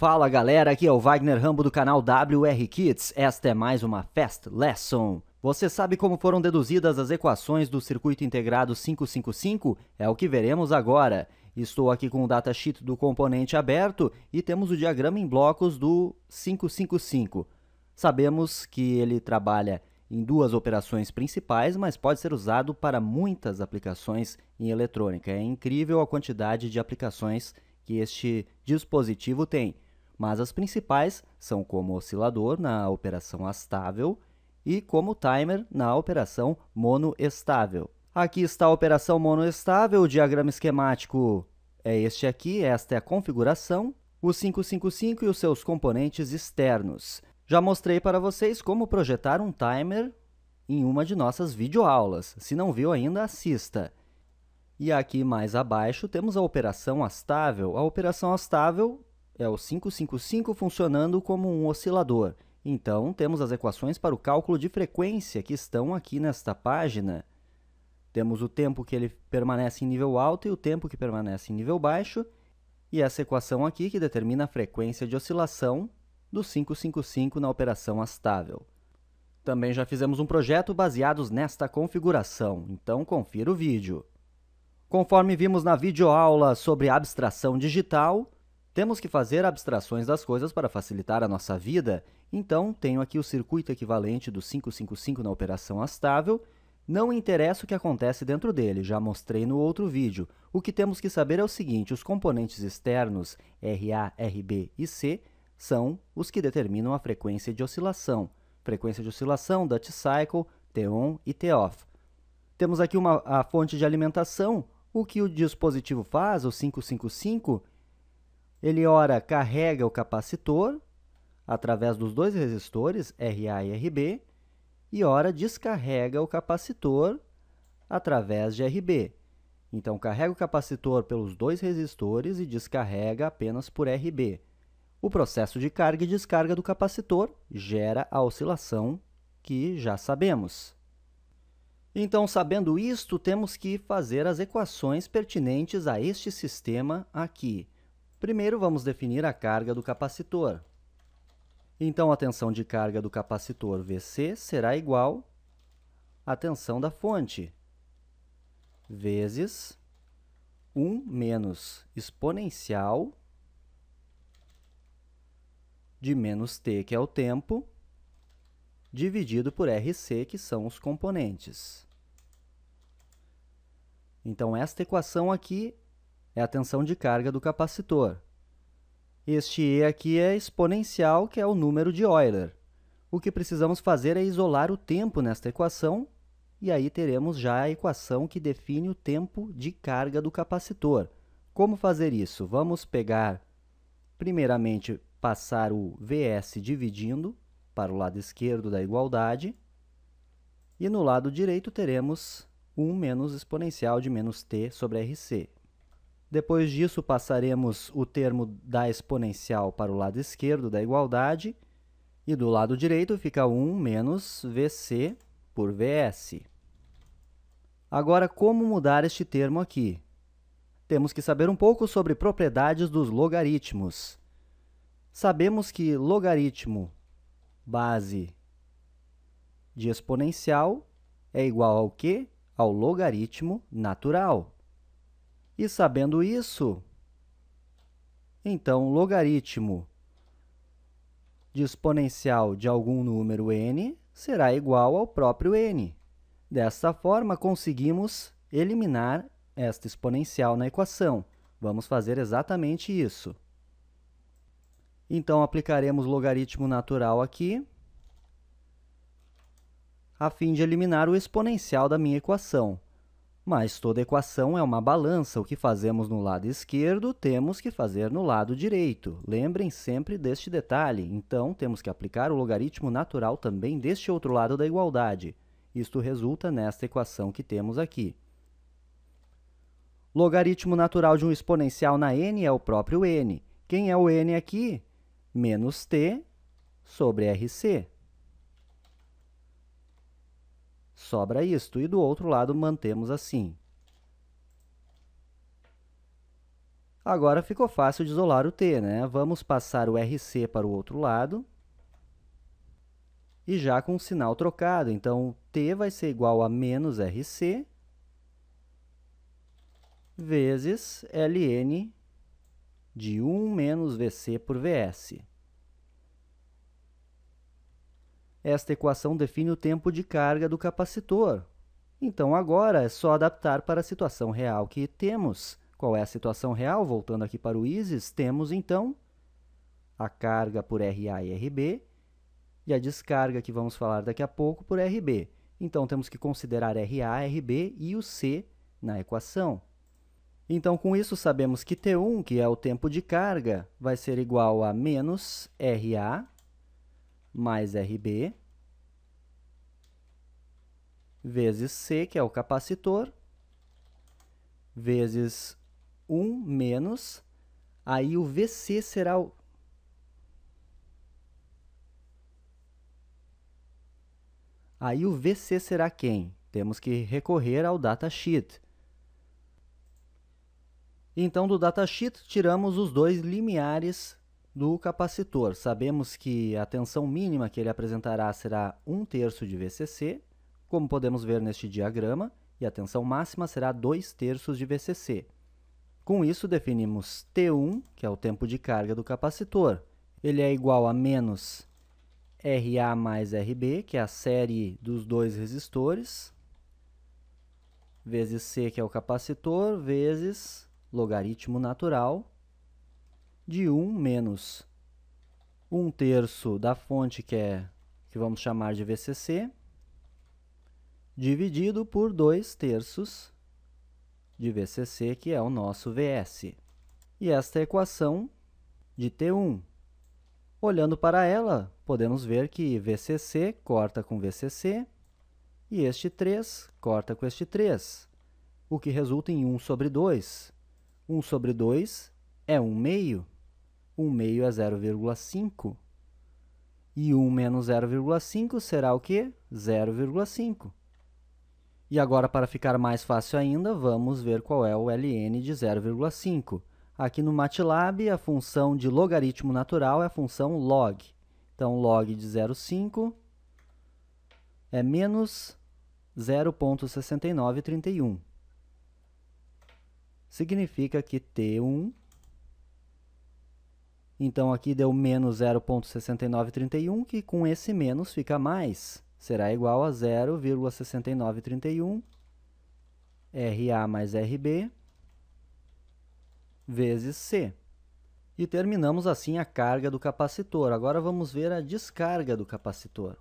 Fala galera, aqui é o Wagner Rambo do canal WR Kids. Esta é mais uma Fast Lesson. Você sabe como foram deduzidas as equações do circuito integrado 555? É o que veremos agora. Estou aqui com o datasheet do componente aberto e temos o diagrama em blocos do 555. Sabemos que ele trabalha em duas operações principais, mas pode ser usado para muitas aplicações em eletrônica. É incrível a quantidade de aplicações que este dispositivo tem mas as principais são como oscilador na operação astável e como timer na operação monoestável. Aqui está a operação monoestável, o diagrama esquemático é este aqui, esta é a configuração, o 555 e os seus componentes externos. Já mostrei para vocês como projetar um timer em uma de nossas videoaulas. Se não viu ainda, assista. E aqui mais abaixo temos a operação astável. A operação astável é o 555 funcionando como um oscilador. Então, temos as equações para o cálculo de frequência que estão aqui nesta página. Temos o tempo que ele permanece em nível alto e o tempo que permanece em nível baixo, e essa equação aqui que determina a frequência de oscilação do 555 na operação astável. Também já fizemos um projeto baseados nesta configuração, então confira o vídeo. Conforme vimos na videoaula sobre abstração digital, temos que fazer abstrações das coisas para facilitar a nossa vida, então tenho aqui o circuito equivalente do 555 na operação astável. Não interessa o que acontece dentro dele, já mostrei no outro vídeo. O que temos que saber é o seguinte, os componentes externos RA, RB e C são os que determinam a frequência de oscilação. Frequência de oscilação, Dutch Cycle, T-on e T-off. Temos aqui uma, a fonte de alimentação. O que o dispositivo faz, o 555, ele ora carrega o capacitor através dos dois resistores RA e RB e ora descarrega o capacitor através de RB. Então carrega o capacitor pelos dois resistores e descarrega apenas por RB. O processo de carga e descarga do capacitor gera a oscilação que já sabemos. Então, sabendo isto, temos que fazer as equações pertinentes a este sistema aqui. Primeiro vamos definir a carga do capacitor. Então a tensão de carga do capacitor VC será igual à tensão da fonte vezes 1 menos exponencial de menos t, que é o tempo, dividido por RC, que são os componentes. Então, esta equação aqui é a tensão de carga do capacitor. Este E aqui é exponencial, que é o número de Euler. O que precisamos fazer é isolar o tempo nesta equação, e aí teremos já a equação que define o tempo de carga do capacitor. Como fazer isso? Vamos pegar, primeiramente, passar o Vs dividindo para o lado esquerdo da igualdade, e no lado direito teremos 1 menos exponencial de menos t sobre rc. Depois disso, passaremos o termo da exponencial para o lado esquerdo da igualdade e do lado direito fica 1 menos VC por VS. Agora, como mudar este termo aqui? Temos que saber um pouco sobre propriedades dos logaritmos. Sabemos que logaritmo base de exponencial é igual ao quê? Ao logaritmo natural. E sabendo isso, então o logaritmo de exponencial de algum número n será igual ao próprio n. Dessa forma, conseguimos eliminar esta exponencial na equação. Vamos fazer exatamente isso. Então, aplicaremos logaritmo natural aqui, a fim de eliminar o exponencial da minha equação. Mas toda equação é uma balança. O que fazemos no lado esquerdo, temos que fazer no lado direito. Lembrem sempre deste detalhe. Então, temos que aplicar o logaritmo natural também deste outro lado da igualdade. Isto resulta nesta equação que temos aqui. Logaritmo natural de um exponencial na n é o próprio n. Quem é o n aqui? Menos t sobre rc sobra isto. E do outro lado, mantemos assim. Agora ficou fácil de isolar o T, né? Vamos passar o RC para o outro lado. E já com o sinal trocado, então T vai ser igual a menos RC vezes ln de 1 menos VC por VS. Esta equação define o tempo de carga do capacitor. Então, agora é só adaptar para a situação real que temos. Qual é a situação real? Voltando aqui para o ISIS, temos então a carga por RA e RB e a descarga que vamos falar daqui a pouco por RB. Então, temos que considerar RA, RB e o C na equação. Então, com isso, sabemos que T1, que é o tempo de carga, vai ser igual a menos RA mais RB vezes C, que é o capacitor, vezes 1 menos, aí o VC será o... Aí o VC será quem? Temos que recorrer ao datasheet. Então, do datasheet, tiramos os dois limiares do capacitor. Sabemos que a tensão mínima que ele apresentará será 1 terço de VCC, como podemos ver neste diagrama, e a tensão máxima será 2 terços de VCC. Com isso, definimos T1, que é o tempo de carga do capacitor. Ele é igual a menos RA mais RB, que é a série dos dois resistores, vezes C, que é o capacitor, vezes logaritmo natural de 1 menos 1 terço da fonte que, é, que vamos chamar de VCC, dividido por 2 terços de VCC, que é o nosso VS. E esta equação de T1. Olhando para ela, podemos ver que VCC corta com VCC e este 3 corta com este 3, o que resulta em 1 sobre 2. 1 sobre 2 é 1 meio. 1 meio é 0,5. E 1 menos 0,5 será o quê? 0,5. E agora, para ficar mais fácil ainda, vamos ver qual é o ln de 0,5. Aqui no MATLAB, a função de logaritmo natural é a função log. Então, log de 0,5 é menos 0,6931. Significa que T1 então aqui deu menos 0,6931, que com esse menos fica mais. Será igual a 0,6931 RA mais RB vezes C. E terminamos assim a carga do capacitor. Agora vamos ver a descarga do capacitor.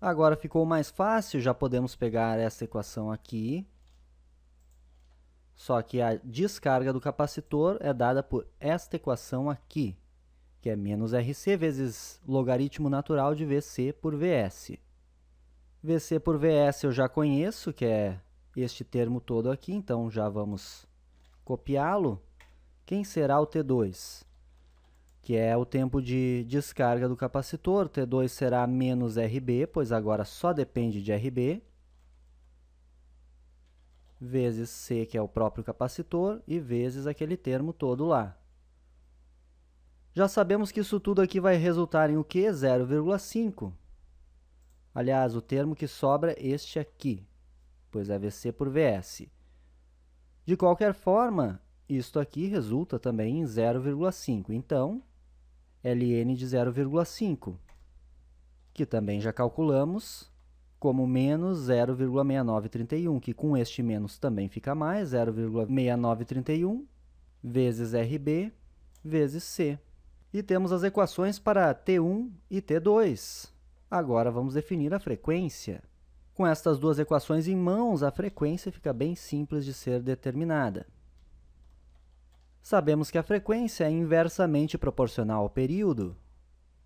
Agora ficou mais fácil, já podemos pegar essa equação aqui só que a descarga do capacitor é dada por esta equação aqui, que é menos RC vezes logaritmo natural de VC por VS. VC por VS eu já conheço, que é este termo todo aqui, então já vamos copiá-lo. Quem será o T2? Que é o tempo de descarga do capacitor. T2 será menos RB, pois agora só depende de RB vezes C, que é o próprio capacitor, e vezes aquele termo todo lá. Já sabemos que isso tudo aqui vai resultar em o quê? 0,5. Aliás, o termo que sobra é este aqui, pois é VC por VS. De qualquer forma, isto aqui resulta também em 0,5. Então, ln de 0,5, que também já calculamos, como menos 0,6931, que com este menos também fica mais, 0,6931 vezes RB vezes C. E temos as equações para T1 e T2. Agora vamos definir a frequência. Com estas duas equações em mãos, a frequência fica bem simples de ser determinada. Sabemos que a frequência é inversamente proporcional ao período,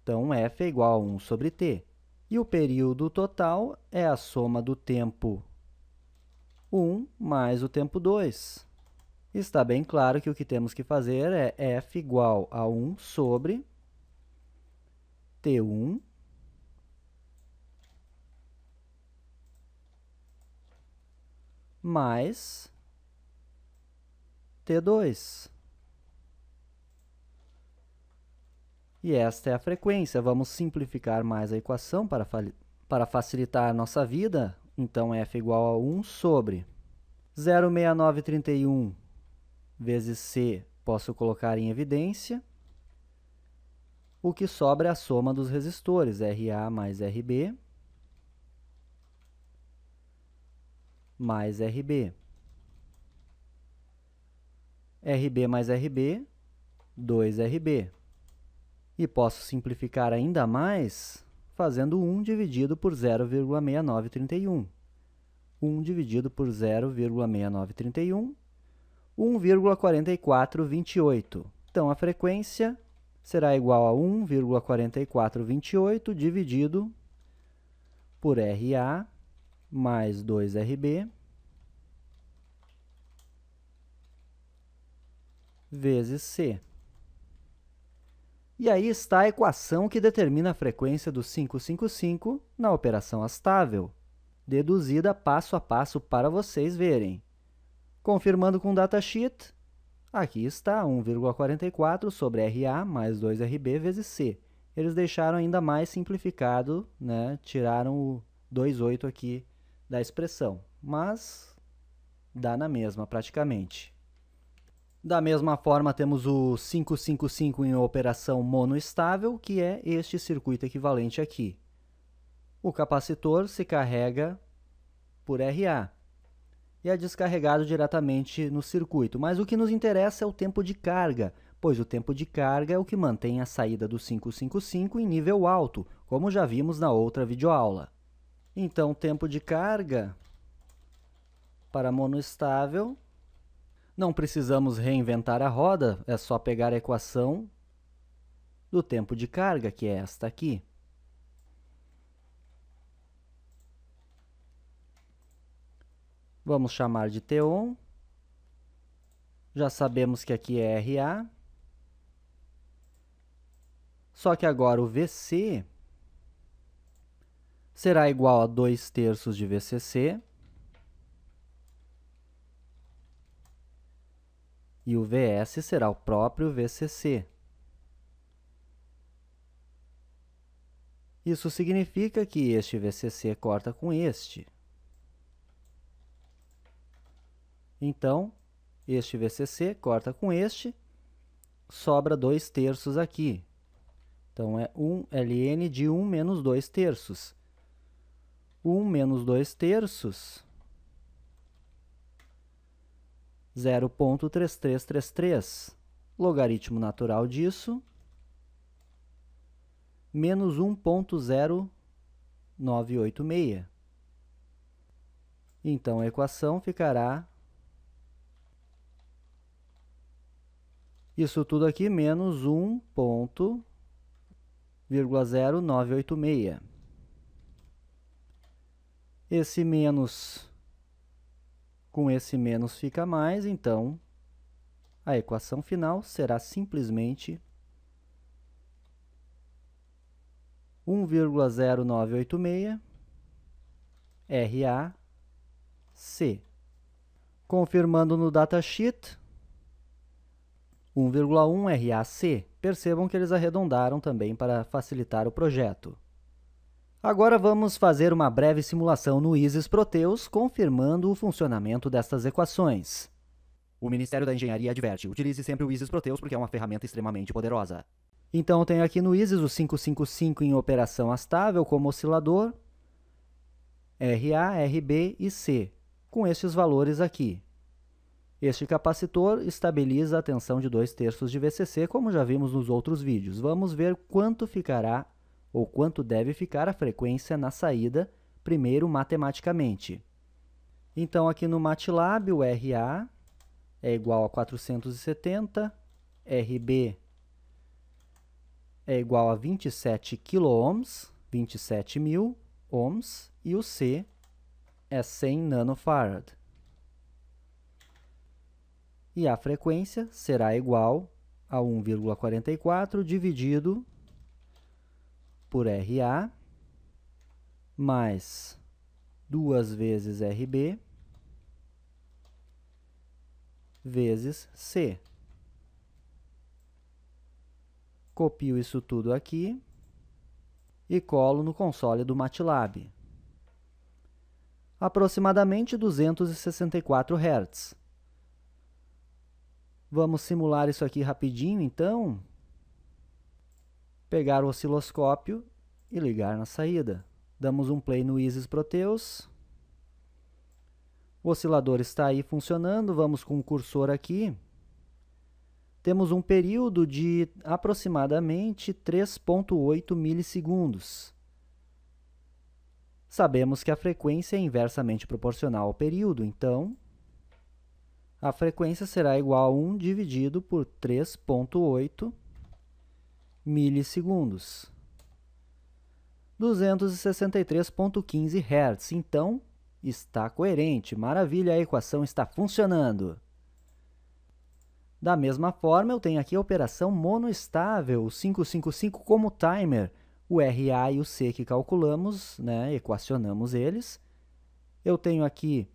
então f é igual a 1 sobre t. E o período total é a soma do tempo 1 mais o tempo 2. Está bem claro que o que temos que fazer é f igual a 1 sobre t1 mais T2. E esta é a frequência. Vamos simplificar mais a equação para, para facilitar a nossa vida. Então, f igual a 1 sobre 06931 vezes c, posso colocar em evidência. O que sobra é a soma dos resistores, RA mais RB mais RB. RB mais RB, 2RB. E posso simplificar ainda mais fazendo 1 dividido por 0,6931. 1 dividido por 0,6931, 1,4428. Então, a frequência será igual a 1,4428 dividido por RA mais 2RB vezes C. E aí está a equação que determina a frequência do 555 na operação astável, deduzida passo a passo para vocês verem. Confirmando com o datasheet, aqui está 1,44 sobre RA mais 2RB vezes C. Eles deixaram ainda mais simplificado, né? tiraram o 2,8 aqui da expressão, mas dá na mesma praticamente. Da mesma forma, temos o 555 em operação monoestável, que é este circuito equivalente aqui. O capacitor se carrega por RA e é descarregado diretamente no circuito. Mas o que nos interessa é o tempo de carga, pois o tempo de carga é o que mantém a saída do 555 em nível alto, como já vimos na outra videoaula. Então, tempo de carga para monoestável não precisamos reinventar a roda, é só pegar a equação do tempo de carga, que é esta aqui. Vamos chamar de T1. Já sabemos que aqui é RA. Só que agora o VC será igual a 2 terços de VCC e o VS será o próprio VCC. Isso significa que este VCC corta com este. Então, este VCC corta com este, sobra 2 terços aqui. Então, é 1 ln de 1 menos 2 terços. 1 menos 2 terços 0.3333. Logaritmo natural disso, menos 1.0986. Então, a equação ficará isso tudo aqui menos 1.0986. Esse menos com esse menos fica mais, então a equação final será simplesmente 1,0986 RAC. Confirmando no datasheet, 1,1 RAC. Percebam que eles arredondaram também para facilitar o projeto. Agora vamos fazer uma breve simulação no ISIS Proteus, confirmando o funcionamento destas equações. O Ministério da Engenharia adverte, utilize sempre o ISIS Proteus porque é uma ferramenta extremamente poderosa. Então tenho aqui no ISIS o 555 em operação estável como oscilador, RA, RB e C, com estes valores aqui. Este capacitor estabiliza a tensão de 2 terços de VCC, como já vimos nos outros vídeos. Vamos ver quanto ficará ou quanto deve ficar a frequência na saída, primeiro matematicamente. Então, aqui no MATLAB, o RA é igual a 470, RB é igual a 27 kOhms, 27 mil ohms, e o C é 100 nanofarad. E a frequência será igual a 1,44 dividido por RA mais duas vezes RB vezes C. Copio isso tudo aqui e colo no console do MATLAB. Aproximadamente 264 Hz. Vamos simular isso aqui rapidinho, então? pegar o osciloscópio e ligar na saída. Damos um play no Isis Proteus. O oscilador está aí funcionando, vamos com o cursor aqui. Temos um período de aproximadamente 3.8 milissegundos. Sabemos que a frequência é inversamente proporcional ao período, então a frequência será igual a 1 dividido por 3.8 milissegundos. 263.15 Hz, então está coerente, maravilha, a equação está funcionando. Da mesma forma, eu tenho aqui a operação monoestável, o 555 como timer, o RA e o C que calculamos, né, equacionamos eles. Eu tenho aqui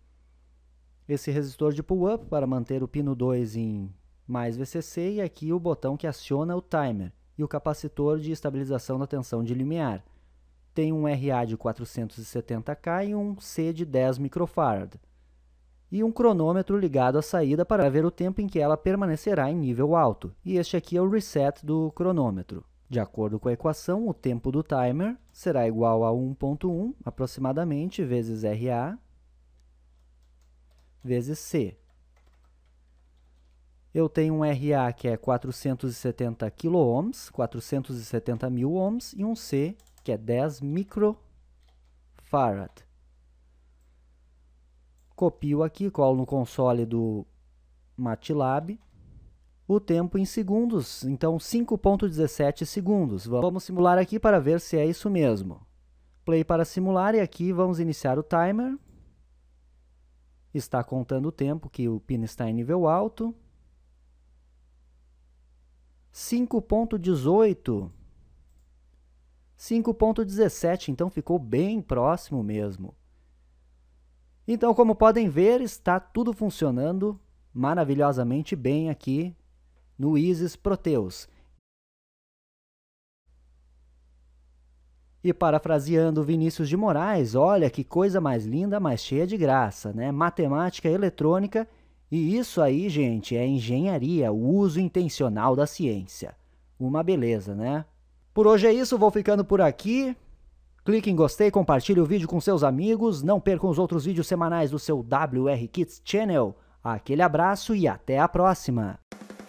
esse resistor de pull-up para manter o pino 2 em mais VCC e aqui o botão que aciona o timer e o capacitor de estabilização da tensão de limiar. Tem um RA de 470K e um C de 10 microfarad. E um cronômetro ligado à saída para ver o tempo em que ela permanecerá em nível alto. E este aqui é o reset do cronômetro. De acordo com a equação, o tempo do timer será igual a 1.1 aproximadamente vezes RA vezes C. Eu tenho um RA que é 470 kΩ, 470 mil ohms, e um C que é 10 microfarad. Copio aqui, colo no console do MATLAB. O tempo em segundos, então 5.17 segundos. Vamos simular aqui para ver se é isso mesmo. Play para simular e aqui vamos iniciar o timer. Está contando o tempo que o pin está em nível alto. 5.18, 5.17, então ficou bem próximo mesmo. Então, como podem ver, está tudo funcionando maravilhosamente bem aqui no Isis Proteus. E parafraseando Vinícius de Moraes, olha que coisa mais linda, mais cheia de graça, né? Matemática eletrônica e isso aí, gente, é engenharia, o uso intencional da ciência. Uma beleza, né? Por hoje é isso, vou ficando por aqui. Clique em gostei, compartilhe o vídeo com seus amigos, não percam os outros vídeos semanais do seu WR Kids Channel. Aquele abraço e até a próxima!